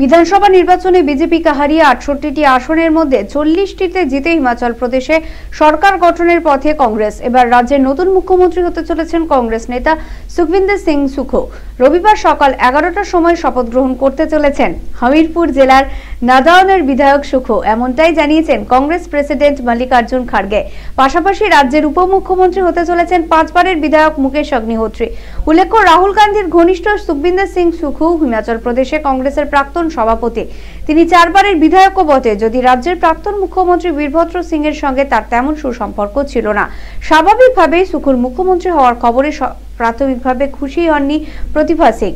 বিধানসভা নির্বাচনে বিজেপিকে হারিয়ে আটষট্টিটি আসনের মধ্যে চল্লিশটিতে জিতে হিমাচল প্রদেশে সরকার গঠনের পথে কংগ্রেস এবার রাজ্যের নতুন মুখ্যমন্ত্রী হতে চলেছেন কংগ্রেস নেতা সুখবিন্দর সিং সুখো রবিবার সকাল এগারোটার সময় শপথ গ্রহণ করতে চলেছেন হামিরপুর জেলার নাদাওনের বিধায়ক সুখ এমনটাই জানিয়েছেন কংগ্রেস প্রেসিডেন্ট মল্লিকার্জুন খাড়গে পাশাপাশি রাজ্যের উপমুখ্যমন্ত্রী হতে চলেছেন পাঁচবারের বিধায়ক মুকেশ অগ্নিহোত্রী উল্লেখ্য রাহুল গান্ধীর ঘনিষ্ঠ সুখবিন্দর সিং সুখু হিমাচল প্রদেশে কংগ্রেসের প্রাক্তন সভাপতি তিনি চারবারের বিধায়কও বটে যদি রাজ্যের প্রাক্তন মুখ্যমন্ত্রী বীরভদ্র সিং এর সঙ্গে তার তেমন সুসম্পর্ক ছিল না স্বাভাবিকভাবেই সুখুর মুখ্যমন্ত্রী হওয়ার খবরে প্রাথমিকভাবে খুশি হননি প্রতিভা সিং